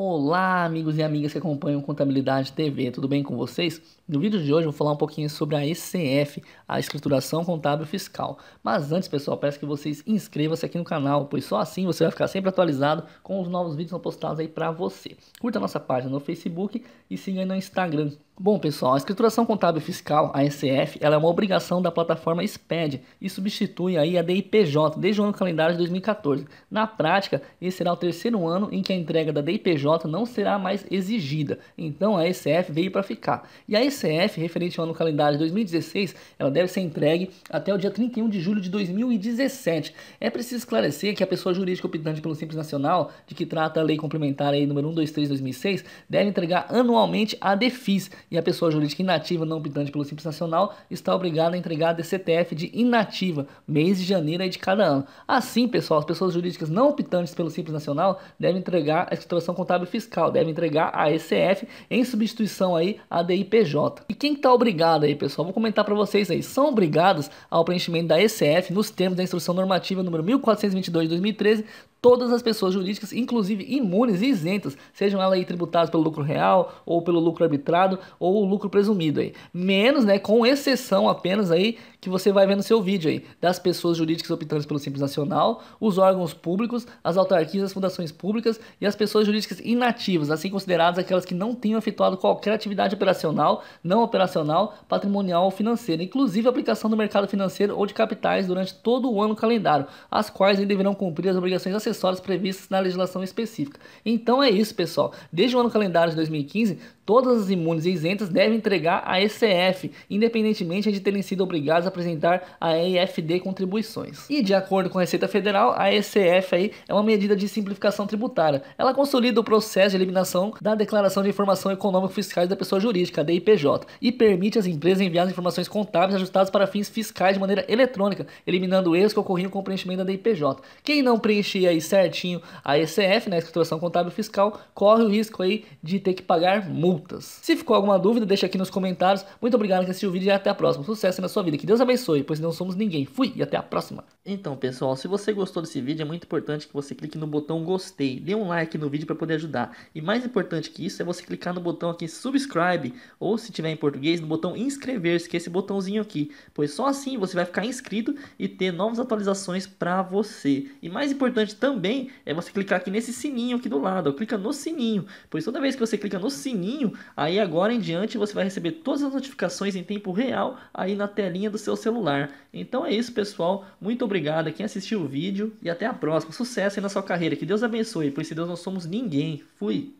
Olá, amigos e amigas que acompanham Contabilidade TV, tudo bem com vocês? No vídeo de hoje eu vou falar um pouquinho sobre a ECF, a Escrituração Contábil Fiscal. Mas antes, pessoal, peço que vocês inscrevam-se aqui no canal, pois só assim você vai ficar sempre atualizado com os novos vídeos postados aí para você. Curta a nossa página no Facebook e siga aí no Instagram, Bom, pessoal, a escrituração contábil fiscal, a ECF, ela é uma obrigação da plataforma SPED e substitui aí a DIPJ desde o ano calendário de 2014. Na prática, esse será o terceiro ano em que a entrega da DIPJ não será mais exigida. Então, a ECF veio para ficar. E a ECF, referente ao ano calendário de 2016, ela deve ser entregue até o dia 31 de julho de 2017. É preciso esclarecer que a pessoa jurídica optante pelo Simples Nacional, de que trata a lei complementar aí número 123 2006, deve entregar anualmente a DEFIS e a pessoa jurídica inativa não optante pelo Simples Nacional está obrigada a entregar a DCTF de inativa, mês de janeiro de cada ano. Assim, pessoal, as pessoas jurídicas não optantes pelo Simples Nacional devem entregar a situação contábil fiscal, devem entregar a ECF em substituição aí à DIPJ. E quem está obrigado aí, pessoal? Vou comentar para vocês aí. São obrigados ao preenchimento da ECF nos termos da Instrução Normativa número 1422 de 2013 todas as pessoas jurídicas, inclusive imunes e isentas, sejam elas aí tributadas pelo lucro real ou pelo lucro arbitrado ou lucro presumido aí. Menos, né, com exceção apenas aí que você vai ver no seu vídeo aí, das pessoas jurídicas optantes pelo Simples Nacional, os órgãos públicos, as autarquias, as fundações públicas e as pessoas jurídicas inativas, assim consideradas aquelas que não tenham efetuado qualquer atividade operacional, não operacional, patrimonial ou financeira, inclusive aplicação do mercado financeiro ou de capitais durante todo o ano calendário, as quais deverão cumprir as obrigações acessórios previstos na legislação específica. Então é isso, pessoal. Desde o ano calendário de 2015, todas as imunes isentas devem entregar a ECF, independentemente de terem sido obrigadas a apresentar a EFD contribuições. E de acordo com a Receita Federal, a ECF aí é uma medida de simplificação tributária. Ela consolida o processo de eliminação da Declaração de Informação Econômica Fiscais da Pessoa Jurídica, DIPJ, e permite às empresas enviar as informações contábeis ajustadas para fins fiscais de maneira eletrônica, eliminando erros que ocorriam com o preenchimento da DIPJ. Quem não preencher a aí certinho a ECF, né, escrituração contábil fiscal, corre o risco aí de ter que pagar multas. Se ficou alguma dúvida, deixa aqui nos comentários. Muito obrigado por assistir o vídeo e até a próxima. Sucesso na sua vida, que Deus abençoe, pois não somos ninguém. Fui e até a próxima. Então, pessoal, se você gostou desse vídeo, é muito importante que você clique no botão gostei, dê um like no vídeo para poder ajudar. E mais importante que isso é você clicar no botão aqui subscribe ou se tiver em português no botão inscrever-se, que é esse botãozinho aqui, pois só assim você vai ficar inscrito e ter novas atualizações para você. E mais importante também também é você clicar aqui nesse sininho aqui do lado, ó, clica no sininho, pois toda vez que você clica no sininho, aí agora em diante você vai receber todas as notificações em tempo real aí na telinha do seu celular. Então é isso, pessoal. Muito obrigado a quem assistiu o vídeo e até a próxima. Sucesso aí na sua carreira. Que Deus abençoe, pois se Deus não somos ninguém. Fui!